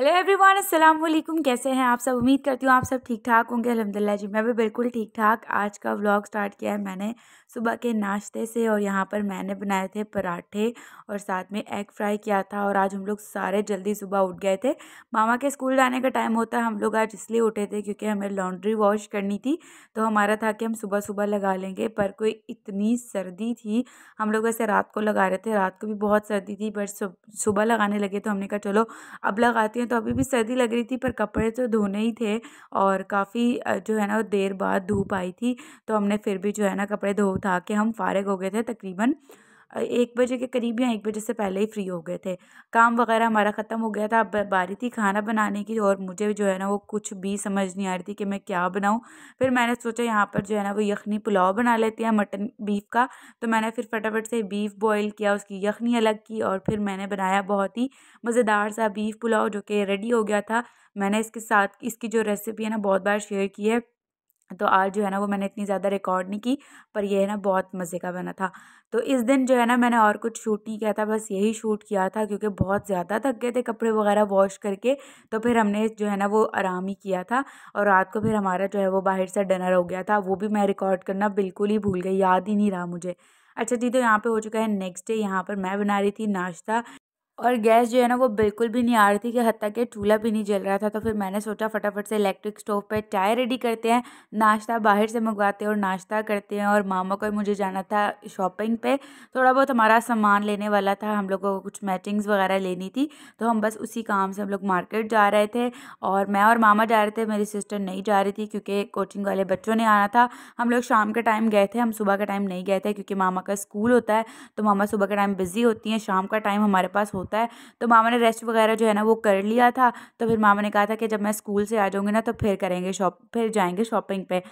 hello everyone अस्सलाम वालेकुम कैसे हैं आप सब उम्मीद करती हूँ आप सब ठीक ठाक होंगे अलहमदिल्ला जी मैं भी बिल्कुल ठीक ठाक आज का व्लॉग स्टार्ट किया है मैंने सुबह के नाश्ते से और यहाँ पर मैंने बनाए थे पराठे और साथ में एग फ्राई किया था और आज हम लोग सारे जल्दी सुबह उठ गए थे मामा के स्कूल जाने का टाइम होता है हम लोग आज इसलिए उठे थे क्योंकि हमें लॉन्ड्री वॉश करनी थी तो हमारा था कि हम सुबह सुबह लगा लेंगे पर कोई इतनी सर्दी थी हम लोग ऐसे रात को लगा रहे थे रात को भी बहुत सर्दी थी पर सुबह लगाने लगे तो हमने कहा चलो अब लगाती हैं तो अभी भी सर्दी लग रही थी पर कपड़े तो धोने ही थे और काफ़ी जो है ना देर बाद धूप आई थी तो हमने फिर भी जो है ना कपड़े धो धा के हम फारग हो गए थे तकरीबन एक बजे के करीब या एक बजे से पहले ही फ्री हो गए थे काम वगैरह हमारा ख़त्म हो गया था अब बारी थी खाना बनाने की और मुझे जो है ना वो कुछ भी समझ नहीं आ रही थी कि मैं क्या बनाऊँ फिर मैंने सोचा यहाँ पर जो है ना वो यखनी पुलाव बना लेते हैं मटन बीफ का तो मैंने फिर फटाफट से बीफ बॉयल किया उसकी यखनी अलग की और फिर मैंने बनाया बहुत ही मज़ेदार सा बीफ पुलाव जो कि रेडी हो गया था मैंने इसके साथ इसकी जो रेसिपी है ना बहुत बार शेयर की है तो आज जो है ना वो मैंने इतनी ज़्यादा रिकॉर्ड नहीं की पर ये है ना बहुत मज़े का बना था तो इस दिन जो है ना मैंने और कुछ शूट नहीं किया था बस यही शूट किया था क्योंकि बहुत ज़्यादा थक गए थे कपड़े वगैरह वॉश करके तो फिर हमने जो है ना वो आराम ही किया था और रात को फिर हमारा जो है वो बाहर से डिनर हो गया था वो भी मैं रिकॉर्ड करना बिल्कुल ही भूल गई याद ही नहीं रहा मुझे अच्छा जी तो यहाँ पे हो चुका है नेक्स्ट डे यहाँ पर मैं बना रही थी नाश्ता और गैस जो है ना वो बिल्कुल भी नहीं आ रही थी कि हती कि चूल्हा भी नहीं जल रहा था तो फिर मैंने सोचा फटाफट से इलेक्ट्रिक स्टोव पे चाय रेडी करते हैं नाश्ता बाहर से मंगवाते हैं और नाश्ता करते हैं और मामा को मुझे जाना था शॉपिंग पे थोड़ा बहुत हमारा सामान लेने वाला था हम लोगों को कुछ मैचिंग्स वगैरह लेनी थी तो हम बस उसी काम से हम लोग मार्केट जा रहे थे और मैं और मामा जा रहे थे मेरी सिस्टर नहीं जा रही थी क्योंकि कोचिंग वाले बच्चों ने आना था हम लोग शाम के टाइम गए थे हम सुबह का टाइम नहीं गए थे क्योंकि मामा का स्कूल होता है तो मामा सुबह का टाइम बिज़ी होती हैं शाम का टाइम हमारे पास होता होता है तो मामा ने रेस्ट वगैरह जो है ना वो कर लिया था तो फिर मामा ने कहा था कि जब मैं स्कूल से आ जाऊँगी ना तो फिर करेंगे शॉप फिर जाएँगे शॉपिंग पे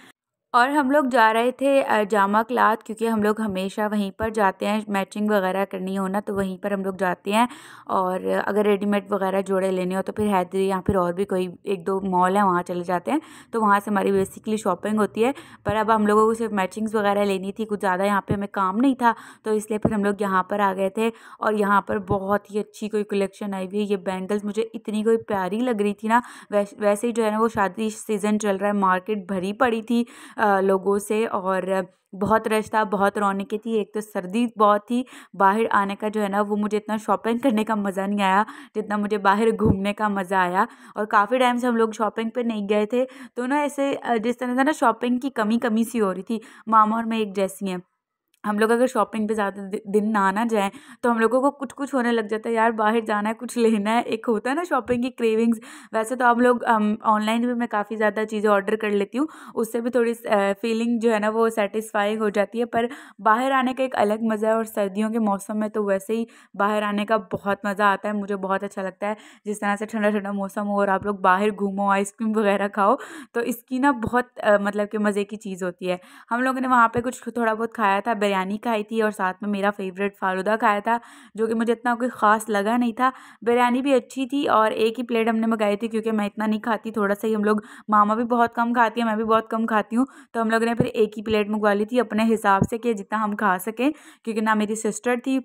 और हम लोग जा रहे थे जामा क्लाथ क्योंकि हम लोग हमेशा वहीं पर जाते हैं मैचिंग वगैरह करनी हो ना तो वहीं पर हम लोग जाते हैं और अगर रेडीमेड वगैरह जोड़े लेने हो तो फिर हैदरी या फिर और भी कोई एक दो मॉल है वहाँ चले जाते हैं तो वहाँ से हमारी बेसिकली शॉपिंग होती है पर अब हम लोगों को सिर्फ मैचिंग्स वगैरह लेनी थी कुछ ज़्यादा यहाँ पर हमें काम नहीं था तो इसलिए फिर हम लोग यहाँ पर आ गए थे और यहाँ पर बहुत ही अच्छी कोई कलेक्शन आई हुई है ये बैंगल्स मुझे इतनी कोई प्यारी लग रही थी ना वैसे ही जो है ना वो शादी सीज़न चल रहा है मार्केट भरी पड़ी थी लोगों से और बहुत रश था बहुत रौनकें थी एक तो सर्दी बहुत थी बाहर आने का जो है ना वो मुझे इतना शॉपिंग करने का मज़ा नहीं आया जितना मुझे बाहर घूमने का मज़ा आया और काफ़ी टाइम से हम लोग शॉपिंग पे नहीं गए थे तो ना ऐसे जिस तरह से ना शॉपिंग की कमी कमी सी हो रही थी मामा और मैं एक जैसी हैं हम लोग अगर शॉपिंग पे ज़्यादा दिन ना ना जाएँ तो हम लोगों को कुछ कुछ होने लग जाता है यार बाहर जाना है कुछ लेना है एक होता है ना शॉपिंग की क्रेविंग्स वैसे तो हम लोग ऑनलाइन भी मैं काफ़ी ज़्यादा चीज़ें ऑर्डर कर लेती हूँ उससे भी थोड़ी फीलिंग जो है ना वो सेटिस्फाई हो जाती है पर बाहर आने का एक अलग मज़ा है और सर्दियों के मौसम में तो वैसे ही बाहर आने का बहुत मज़ा आता है मुझे बहुत अच्छा लगता है जिस तरह से ठंडा ठंडा मौसम हो और आप लोग बाहर घूमो आइसक्रीम वगैरह खाओ तो इसकी ना बहुत मतलब कि मज़े की चीज़ होती है हम लोगों ने वहाँ पर कुछ थोड़ा बहुत खाया था बिरयानी खाई थी और साथ में मेरा फेवरेट फालूदा खाया था जो कि मुझे इतना कोई ख़ास लगा नहीं था बिरयानी भी अच्छी थी और एक ही प्लेट हमने मंगाई थी क्योंकि मैं इतना नहीं खाती थोड़ा सा ही हम लोग मामा भी बहुत कम खाती है मैं भी बहुत कम खाती हूँ तो हम लोगों ने फिर एक ही प्लेट मंगवा ली थी अपने हिसाब से कि जितना हम खा सकें क्योंकि ना मेरी सिस्टर थी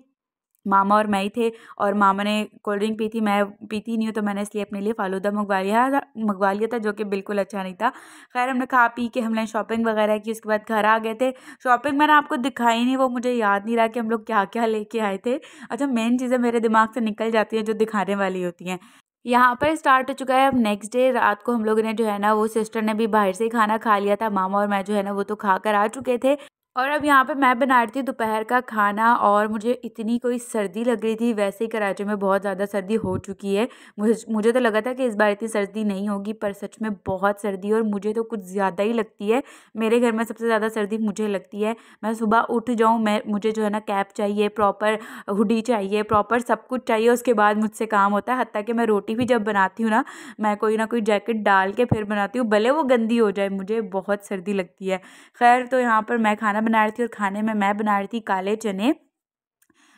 मामा और मैं ही थे और मामा ने कोल्ड ड्रिंक पी थी मैं पीती नहीं हूँ तो मैंने इसलिए अपने लिए फ़ालूदा मंगवा लिया था मंगवा लिया था जो कि बिल्कुल अच्छा नहीं था खैर हमने खा पी के हमने शॉपिंग वगैरह की उसके बाद घर आ गए थे शॉपिंग मैंने आपको दिखाई नहीं वो मुझे याद नहीं रहा कि हम लोग क्या क्या लेके आए थे अच्छा मेन चीज़ें मेरे दिमाग से निकल जाती हैं जो दिखाने वाली होती हैं यहाँ पर स्टार्ट हो चुका है अब नेक्स्ट डे रात को हम लोगों ने जो है ना वो सिस्टर ने भी बाहर से ही खाना खा लिया था मामा और मैं जो है ना वो तो खा कर आ चुके थे और अब यहाँ पे मैं बना रही थी दोपहर का खाना और मुझे इतनी कोई सर्दी लग रही थी वैसे ही कराची में बहुत ज़्यादा सर्दी हो चुकी है मुझे मुझे तो लगा था कि इस बार इतनी सर्दी नहीं होगी पर सच में बहुत सर्दी और मुझे तो कुछ ज़्यादा ही लगती है मेरे घर में सबसे ज़्यादा सर्दी मुझे लगती है मैं सुबह उठ जाऊँ मैं मुझे जो है ना कैप चाहिए प्रॉपर हुडी चाहिए प्रॉपर सब कुछ चाहिए उसके बाद मुझसे काम होता है हती कि मैं रोटी भी जब बनाती हूँ ना मैं कोई ना कोई जैकेट डाल के फिर बनाती हूँ भले वो गंदी हो जाए मुझे बहुत सर्दी लगती है खैर तो यहाँ पर मैं खाना बना रही थी और खाने में मैं बना रही थी काले चने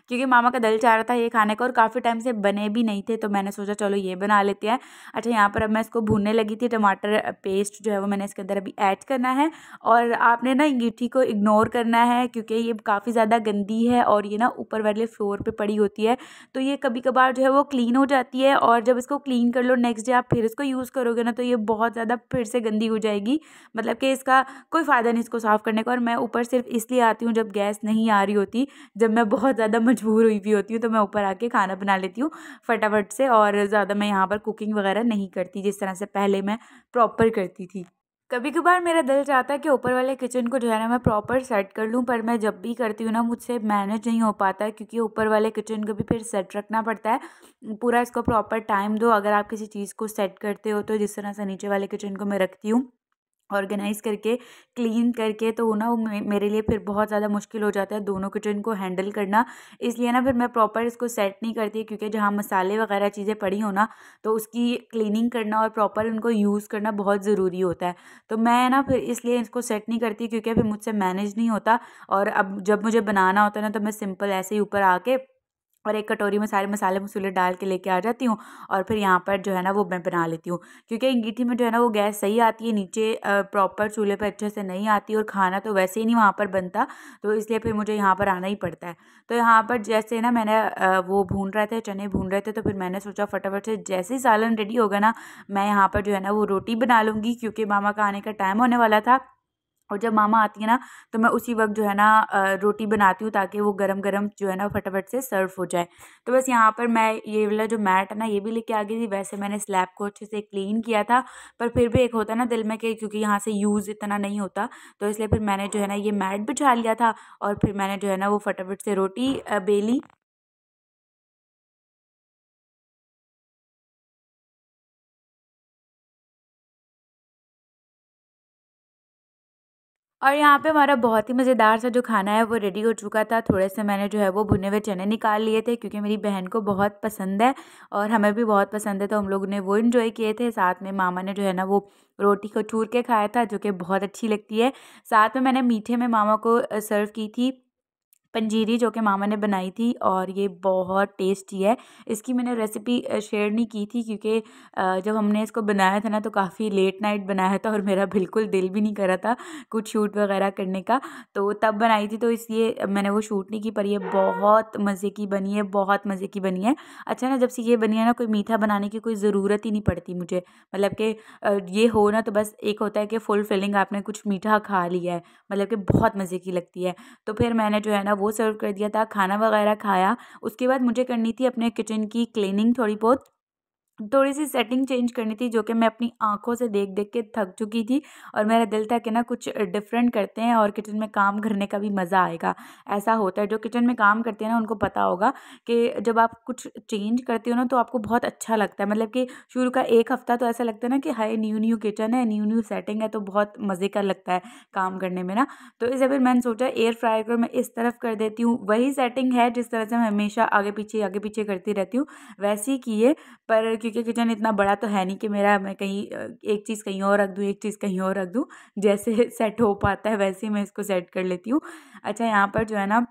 क्योंकि मामा का दिल चाह रहा था ये खाने का और काफ़ी टाइम से बने भी नहीं थे तो मैंने सोचा चलो ये बना लेते हैं अच्छा यहाँ पर अब मैं इसको भूनने लगी थी टमाटर पेस्ट जो है वो मैंने इसके अंदर अभी ऐड करना है और आपने ना गिट्ठी को इग्नोर करना है क्योंकि ये काफ़ी ज़्यादा गंदी है और ये ना ऊपर वाले फ्लोर पर पड़ी होती है तो ये कभी कभार जो है वो क्लीन हो जाती है और जब इसको क्लीन कर लो नेक्स्ट डे आप फिर इसको यूज़ करोगे ना तो ये बहुत ज़्यादा फिर से गंदी हो जाएगी मतलब कि इसका कोई फ़ायदा नहीं इसको साफ़ करने का और मैं ऊपर सिर्फ इसलिए आती हूँ जब गैस नहीं आ रही होती जब मैं बहुत ज़्यादा मजबूर हुई भी होती हूँ तो मैं ऊपर आके खाना बना लेती हूँ फटाफट से और ज़्यादा मैं यहाँ पर कुकिंग वगैरह नहीं करती जिस तरह से पहले मैं प्रॉपर करती थी कभी कभार मेरा दिल चाहता है कि ऊपर वाले किचन को जो है ना मैं प्रॉपर सेट कर लूँ पर मैं जब भी करती हूँ ना मुझसे मैनेज नहीं हो पाता है क्योंकि ऊपर वाले किचन को भी फिर सेट रखना पड़ता है पूरा इसको प्रॉपर टाइम दो अगर आप किसी चीज़ को सेट करते हो तो जिस तरह से नीचे वाले किचन को मैं रखती हूँ ऑर्गेनाइज़ करके क्लीन करके तो ना वो मेरे लिए फिर बहुत ज़्यादा मुश्किल हो जाता है दोनों किचन को हैंडल करना इसलिए ना फिर मैं प्रॉपर इसको सेट नहीं करती क्योंकि जहाँ मसाले वगैरह चीज़ें पड़ी हो ना तो उसकी क्लीनिंग करना और प्रॉपर उनको यूज़ करना बहुत ज़रूरी होता है तो मैं ना फिर इसलिए इसको सेट नहीं करती क्योंकि फिर मुझसे मैनेज नहीं होता और अब जब मुझे बनाना होता है ना तो मैं सिंपल ऐसे ही ऊपर आके और एक कटोरी में सारे मसाले मसूले डाल के लेके आ जाती हूँ और फिर यहाँ पर जो है ना वो मैं बना लेती हूँ क्योंकि अंगीठी में जो है ना वो गैस सही आती है नीचे प्रॉपर चूल्हे पर अच्छे से नहीं आती और खाना तो वैसे ही नहीं वहाँ पर बनता तो इसलिए फिर मुझे यहाँ पर आना ही पड़ता है तो यहाँ पर जैसे ना मैंने वो भून रहे थे चने भून रहे थे तो फिर मैंने सोचा फटाफट से जैसे ही सालन रेडी होगा ना मैं यहाँ पर जो है ना वो रोटी बना लूँगी क्योंकि मामा का आने का टाइम होने वाला था और जब मामा आती है ना तो मैं उसी वक्त जो है ना रोटी बनाती हूँ ताकि वो गरम गरम जो है ना फटाफट से सर्व हो जाए तो बस यहाँ पर मैं ये वाला जो मैट है ना ये भी लेके आ गई थी वैसे मैंने स्लैब को अच्छे से क्लीन किया था पर फिर भी एक होता है ना दिल में कि क्योंकि यहाँ से यूज़ इतना नहीं होता तो इसलिए फिर मैंने जो है ना ये मैट बिछा लिया था और फिर मैंने जो है ना वो फटाफट से रोटी बेली और यहाँ पे हमारा बहुत ही मज़ेदार सा जो खाना है वो रेडी हो चुका था थोड़े से मैंने जो है वो भुने हुए चने निकाल लिए थे क्योंकि मेरी बहन को बहुत पसंद है और हमें भी बहुत पसंद है तो हम लोग ने वो इन्जॉय किए थे साथ में मामा ने जो है ना वो रोटी को चूर के खाया था जो कि बहुत अच्छी लगती है साथ में मैंने मीठे में मामा को सर्व की थी पंजीरी जो कि मामा ने बनाई थी और ये बहुत टेस्टी है इसकी मैंने रेसिपी शेयर नहीं की थी क्योंकि जब हमने इसको बनाया था ना तो काफ़ी लेट नाइट बनाया था और मेरा बिल्कुल दिल भी नहीं कर रहा था कुछ शूट वगैरह करने का तो तब बनाई थी तो इसलिए मैंने वो शूट नहीं की पर ये बहुत मज़े की बनी है बहुत मज़े की बनी है अच्छा ना जब से ये बनी है ना कोई मीठा बनाने की कोई ज़रूरत ही नहीं पड़ती मुझे मतलब कि ये हो ना तो बस एक होता है कि फुल फिलिंग आपने कुछ मीठा खा लिया है मतलब कि बहुत मज़े की लगती है तो फिर मैंने जो है ना वो वो सर्व कर दिया था खाना वगैरह खाया उसके बाद मुझे करनी थी अपने किचन की क्लीनिंग थोड़ी बहुत थोड़ी सी सेटिंग चेंज करनी थी जो कि मैं अपनी आंखों से देख देख के थक चुकी थी और मेरा दिल था कि ना कुछ डिफरेंट करते हैं और किचन में काम करने का भी मज़ा आएगा ऐसा होता है जो किचन में काम करते हैं ना उनको पता होगा कि जब आप कुछ चेंज करते हो ना तो आपको बहुत अच्छा लगता है मतलब कि शुरू का एक हफ़्ता तो ऐसा लगता है ना कि हाई न्यू न्यू किचन है न्यू न्यू सेटिंग है तो बहुत मज़े का लगता है काम करने में ना तो इसे फिर मैंने सोचा एयर फ्रायर को मैं इस तरफ कर देती हूँ वही सेटिंग है जिस तरह से मैं हमेशा आगे पीछे आगे पीछे करती रहती हूँ वैसे की है पर क्योंकि किचन इतना बड़ा तो है नहीं कि मेरा मैं कहीं एक चीज़ कहीं और रख दूँ एक चीज़ कहीं और रख दूँ जैसे सेट हो पाता है वैसे ही मैं इसको सेट कर लेती हूँ अच्छा यहाँ पर जो है ना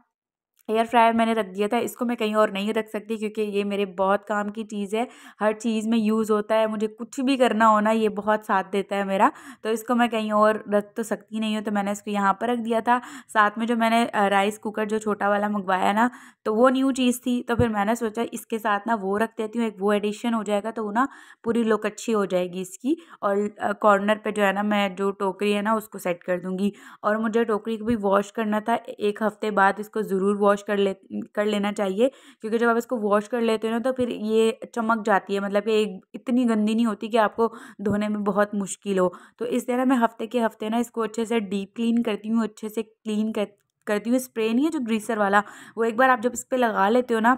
एयर फ्रायर मैंने रख दिया था इसको मैं कहीं और नहीं रख सकती क्योंकि ये मेरे बहुत काम की चीज़ है हर चीज़ में यूज़ होता है मुझे कुछ भी करना हो ना ये बहुत साथ देता है मेरा तो इसको मैं कहीं और रख तो सकती नहीं हूँ तो मैंने इसको यहाँ पर रख दिया था साथ में जो मैंने राइस कुकर जो छोटा वाला मंगवाया ना तो वो न्यू चीज़ थी तो फिर मैंने सोचा इसके साथ ना वो रख देती हूँ एक वो एडिशन हो जाएगा तो वो ना पूरी लुक अच्छी हो जाएगी इसकी और कॉर्नर पर जो है ना मैं जो टोकरी है ना उसको सेट कर दूँगी और मुझे टोकरी को भी वॉश करना था एक हफ्ते बाद इसको ज़रूर वॉश वॉश कर ले कर लेना चाहिए क्योंकि जब आप इसको वॉश कर लेते हो ना तो फिर ये चमक जाती है मतलब कि इतनी गंदी नहीं होती कि आपको धोने में बहुत मुश्किल हो तो इस तरह मैं हफ्ते के हफ्ते ना इसको अच्छे से डीप क्लीन करती हूँ अच्छे से क्लीन कर करती हूँ स्प्रे नहीं है जो ग्रीसर वाला वो एक बार आप जब इस पर लगा लेते हो ना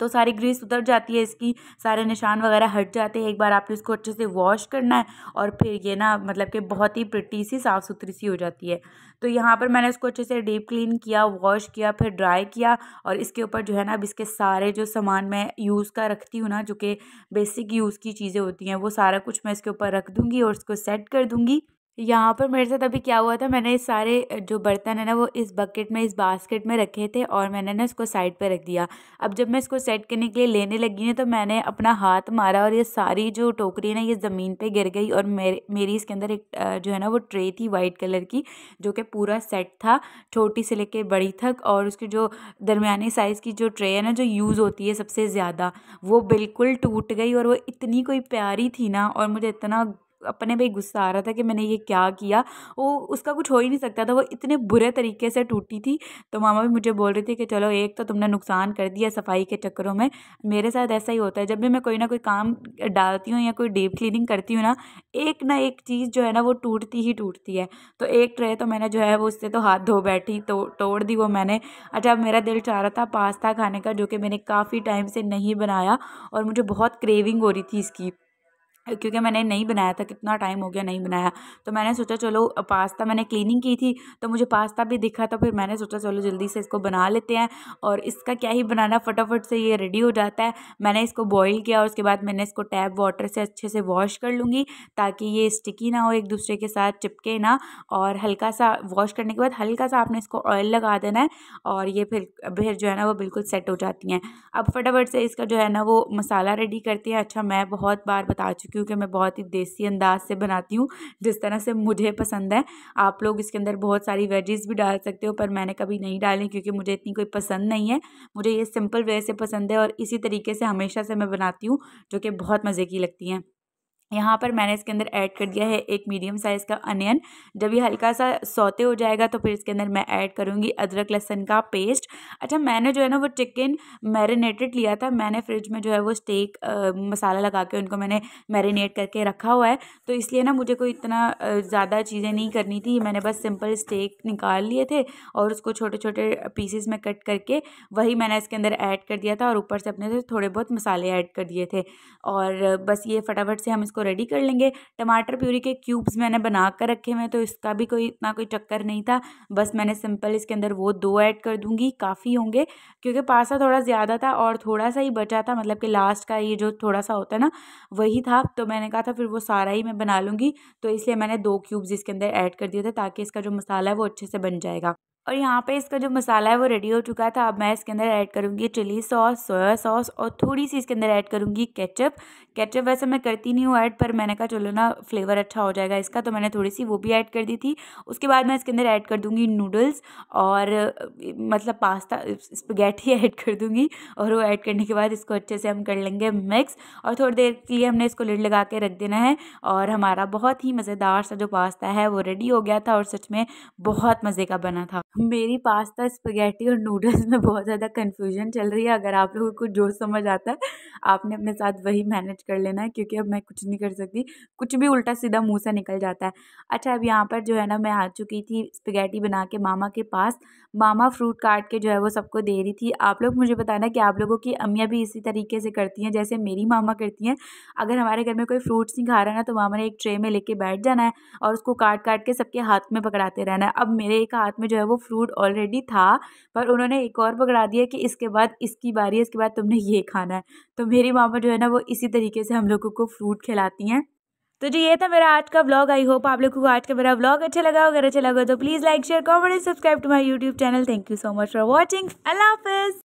तो सारी ग्रीस उतर जाती है इसकी सारे निशान वगैरह हट जाते हैं एक बार आपने इसको अच्छे से वॉश करना है और फिर ये ना मतलब कि बहुत ही प्रिटी सी साफ़ सुथरी सी हो जाती है तो यहाँ पर मैंने इसको अच्छे से डीप क्लीन किया वॉश किया फिर ड्राई किया और इसके ऊपर जो है ना अब इसके सारे जो सामान मैं यूज़ का रखती हूँ ना जो कि बेसिक यूज़ की चीज़ें होती हैं वो सारा कुछ मैं इसके ऊपर रख दूँगी और इसको सेट कर दूँगी यहाँ पर मेरे साथ अभी क्या हुआ था मैंने सारे जो बर्तन है ना वो इस बकेट में इस बास्केट में रखे थे और मैंने ना इसको साइड पर रख दिया अब जब मैं इसको सेट करने के लिए लेने लगी ना तो मैंने अपना हाथ मारा और ये सारी जो टोकरी ना ये ज़मीन पे गिर गई और मेरे मेरी इसके अंदर एक जो है ना वो ट्रे थी वाइट कलर की जो कि पूरा सेट था छोटी से लेके बड़ी तक और उसकी जो दरमिया साइज़ की जो ट्रे है ना जो यूज़ होती है सबसे ज़्यादा वो बिल्कुल टूट गई और वो इतनी कोई प्यारी थी ना और मुझे इतना अपने पे गुस्सा आ रहा था कि मैंने ये क्या किया वो उसका कुछ हो ही नहीं सकता था वो इतने बुरे तरीके से टूटी थी तो मामा भी मुझे बोल रही थी कि चलो एक तो तुमने नुकसान कर दिया सफाई के चक्करों में मेरे साथ ऐसा ही होता है जब भी मैं कोई ना कोई काम डालती हूँ या कोई डीप क्लीनिंग करती हूँ ना एक ना एक चीज़ जो है ना वो टूटती ही टूटती है तो एक ट्रे तो मैंने जो है वो उससे तो हाथ धो बैठी तो तोड़ दी वो मैंने अच्छा मेरा दिल चाह रहा था पास्ता खाने का जो कि मैंने काफ़ी टाइम से नहीं बनाया और मुझे बहुत क्रेविंग हो रही थी इसकी क्योंकि मैंने नहीं बनाया था कितना टाइम हो गया नहीं बनाया तो मैंने सोचा चलो पास्ता मैंने क्लीनिंग की थी तो मुझे पास्ता भी दिखा तो फिर मैंने सोचा चलो जल्दी से इसको बना लेते हैं और इसका क्या ही बनाना फटाफट से ये रेडी हो जाता है मैंने इसको बॉईल किया और उसके बाद मैंने इसको टैप वाटर से अच्छे से वॉश कर लूँगी ताकि ये स्टिकी ना हो एक दूसरे के साथ चिपके ना और हल्का सा वॉश करने के बाद हल्का सा आपने इसको ऑयल लगा देना है और ये फिर फिर जो है ना वो बिल्कुल सेट हो जाती हैं अब फटाफट से इसका जो है ना वो मसाला रेडी करती है अच्छा मैं बहुत बार बता चुकी क्योंकि मैं बहुत ही देसी अंदाज से बनाती हूँ जिस तरह से मुझे पसंद है आप लोग इसके अंदर बहुत सारी वेजेस भी डाल सकते हो पर मैंने कभी नहीं डाली क्योंकि मुझे इतनी कोई पसंद नहीं है मुझे ये सिंपल वे से पसंद है और इसी तरीके से हमेशा से मैं बनाती हूँ जो कि बहुत मज़े की लगती हैं यहाँ पर मैंने इसके अंदर ऐड कर दिया है एक मीडियम साइज़ का अनियन जब ये हल्का सा सौते हो जाएगा तो फिर इसके अंदर मैं ऐड करूँगी अदरक लहसन का पेस्ट अच्छा मैंने जो है ना वो चिकन मैरिनेटेड लिया था मैंने फ्रिज में जो है वो स्टेक आ, मसाला लगा के उनको मैंने मैरिनेट करके रखा हुआ है तो इसलिए ना मुझे कोई इतना ज़्यादा चीज़ें नहीं करनी थी मैंने बस सिंपल स्टेक निकाल लिए थे और उसको छोटे छोटे पीसेस में कट करके वही मैंने इसके अंदर ऐड कर दिया था और ऊपर से अपने थोड़े बहुत मसाले ऐड कर दिए थे और बस ये फटाफट से हम इसको रेडी कर लेंगे टमाटर प्यूरी के क्यूब्स मैंने बना कर रखे हुए हैं तो इसका भी कोई इतना कोई चक्कर नहीं था बस मैंने सिंपल इसके अंदर वो दो ऐड कर दूँगी काफ़ी होंगे क्योंकि पासा थोड़ा ज़्यादा था और थोड़ा सा ही बचा था मतलब कि लास्ट का ये जो थोड़ा सा होता है ना वही था तो मैंने कहा था फिर वो सारा ही मैं बना लूँगी तो इसलिए मैंने दो क्यूब्स इसके अंदर ऐड कर दिए थे ताकि इसका जो मसाला है वो अच्छे से बन जाएगा और यहाँ पे इसका जो मसाला है वो रेडी हो चुका था अब मैं इसके अंदर ऐड करूँगी चिली सॉस सोया सॉस और थोड़ी सी इसके अंदर ऐड करूँगी केचप केचप वैसे मैं करती नहीं हूँ ऐड पर मैंने कहा चलो ना फ्लेवर अच्छा हो जाएगा इसका तो मैंने थोड़ी सी वो भी ऐड कर दी थी उसके बाद मैं इसके अंदर ऐड कर दूँगी नूडल्स और मतलब पास्ता स्पगैटी ऐड कर दूँगी और वो ऐड करने के बाद इसको अच्छे से हम कर लेंगे मिक्स और थोड़ी देर के लिए हमने इसको लिड लगा के रख देना है और हमारा बहुत ही मज़ेदार सा जो पास्ता है वो रेडी हो गया था और सच में बहुत मज़े का बना था मेरी पास्ता स्पगेटी और नूडल्स में बहुत ज़्यादा कन्फ्यूजन चल रही है अगर आप लोगों को जो समझ आता है आपने अपने साथ वही मैनेज कर लेना है क्योंकि अब मैं कुछ नहीं कर सकती कुछ भी उल्टा सीधा मुँह से निकल जाता है अच्छा अब यहाँ पर जो है ना मैं आ चुकी थी स्पगेटी बना के मामा के पास मामा फ्रूट काट के जो है वो सबको दे रही थी आप लोग मुझे बताना कि आप लोगों की अम्मियाँ भी इसी तरीके से करती हैं जैसे मेरी मामा करती हैं अगर हमारे घर में कोई फ्रूट्स नहीं खा रहा ना तो मामा ने एक ट्रे में लेके बैठ जाना है और उसको काट काट के सबके हाथ में पकड़ाते रहना है अब मेरे एक हाथ में जो है वो फ्रूट ऑलरेडी था पर उन्होंने एक और पकड़ा दिया कि इसके बाद इसकी बारी है इसके बाद तुमने ये खाना है तो मेरी मामा जो है ना वो इसी तरीके से हम लोगों को फ्रूट खिलाती हैं तो जी ये था मेरा आज का व्लॉग आई होप आप लोगों को आज का मेरा व्लॉग अच्छा लगा अगर अच्छा लगा तो please like share comment and subscribe to my YouTube channel thank you so much for watching अल्लाह हाफिज़